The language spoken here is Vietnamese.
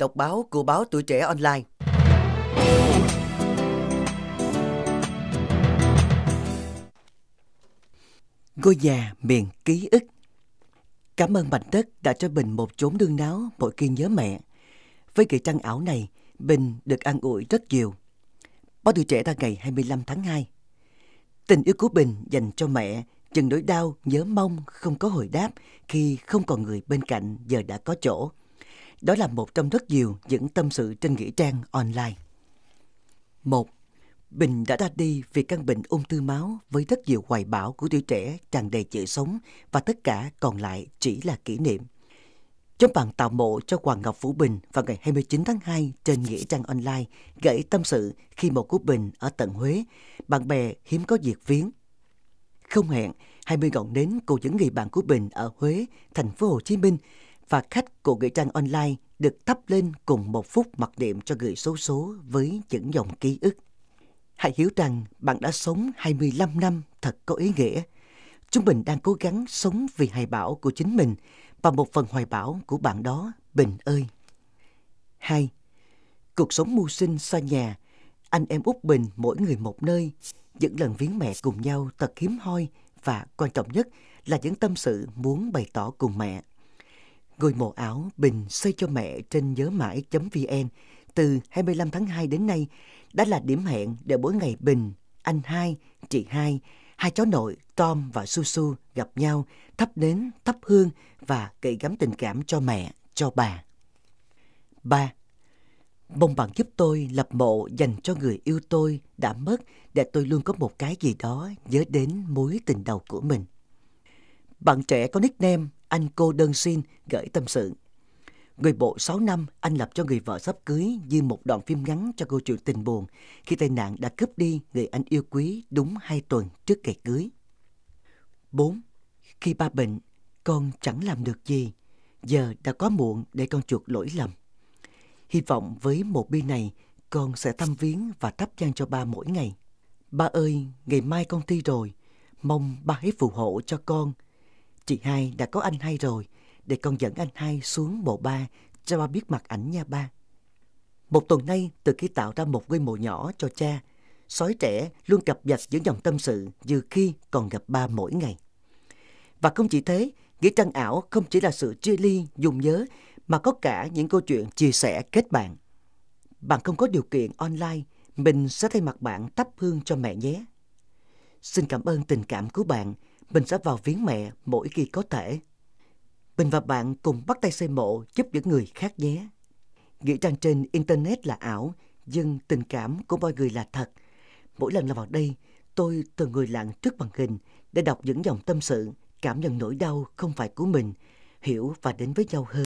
Đọc báo của báo Tuổi Trẻ Online. Ngôi nhà miền ký ức Cảm ơn Bạch Đất đã cho Bình một chốn đương đáo mỗi khi nhớ mẹ. Với kỳ trăng ảo này, Bình được an ủi rất nhiều. Báo Tuổi Trẻ ra ngày 25 tháng 2. Tình yêu của Bình dành cho mẹ chừng nỗi đau nhớ mong không có hồi đáp khi không còn người bên cạnh giờ đã có chỗ. Đó là một trong rất nhiều những tâm sự trên nghĩa trang online. Một, Bình đã ra đi vì căn bệnh ung thư máu với rất nhiều hoài bão của tuổi trẻ tràn đầy chữ sống và tất cả còn lại chỉ là kỷ niệm. Trong bàn tạo mộ cho Hoàng Ngọc Phủ Bình vào ngày 29 tháng 2 trên Nghĩa Trang Online gửi tâm sự khi mộ của Bình ở tận Huế, bạn bè hiếm có việc viếng. Không hẹn, 20 ngọn đến cùng những người bạn của Bình ở Huế, thành phố Hồ Chí Minh và khách của gửi Trang Online được thắp lên cùng một phút mặc niệm cho gửi số, số với những dòng ký ức. Hãy hiểu rằng bạn đã sống 25 năm thật có ý nghĩa. Chúng mình đang cố gắng sống vì hài bảo của chính mình và một phần hoài bảo của bạn đó, Bình ơi. 2. Cuộc sống mưu sinh xa nhà, anh em Úc Bình mỗi người một nơi, những lần viếng mẹ cùng nhau thật hiếm hoi và quan trọng nhất là những tâm sự muốn bày tỏ cùng mẹ. Ngôi mộ ảo Bình xây cho mẹ trên nhớ mãi.vn từ 25 tháng 2 đến nay đã là điểm hẹn để mỗi ngày Bình, anh hai, chị hai, hai cháu nội Tom và Susu gặp nhau thắp nến, thắp hương và gửi gắm tình cảm cho mẹ, cho bà. 3. Mong bạn giúp tôi lập mộ dành cho người yêu tôi đã mất để tôi luôn có một cái gì đó nhớ đến mối tình đầu của mình. Bạn trẻ có nickname anh cô đơn xin gửi tâm sự. Người bộ 6 năm, anh lập cho người vợ sắp cưới như một đoạn phim ngắn cho câu chuyện tình buồn khi tai nạn đã cướp đi người anh yêu quý đúng 2 tuần trước ngày cưới. 4. Khi ba bệnh, con chẳng làm được gì. Giờ đã quá muộn để con chuộc lỗi lầm. Hy vọng với một bi này, con sẽ thăm viếng và thắp nhang cho ba mỗi ngày. Ba ơi, ngày mai con thi rồi, mong ba hãy phù hộ cho con – Chị hai đã có anh hai rồi, để con dẫn anh hai xuống mộ ba cho ba biết mặt ảnh nha ba. Một tuần nay, từ khi tạo ra một ngôi mộ nhỏ cho cha, sói trẻ luôn cập nhật những dòng tâm sự dù khi còn gặp ba mỗi ngày. Và không chỉ thế, Nghĩa Trăng ảo không chỉ là sự chia ly, dùng nhớ, mà có cả những câu chuyện chia sẻ kết bạn. Bạn không có điều kiện online, mình sẽ thay mặt bạn tắp hương cho mẹ nhé. Xin cảm ơn tình cảm của bạn mình sẽ vào viếng mẹ mỗi khi có thể. Mình và bạn cùng bắt tay xây mộ giúp những người khác nhé. Nghĩa trang trên Internet là ảo, nhưng tình cảm của mọi người là thật. Mỗi lần làm vào đây, tôi từ người lặng trước màn hình để đọc những dòng tâm sự, cảm nhận nỗi đau không phải của mình, hiểu và đến với nhau hơn.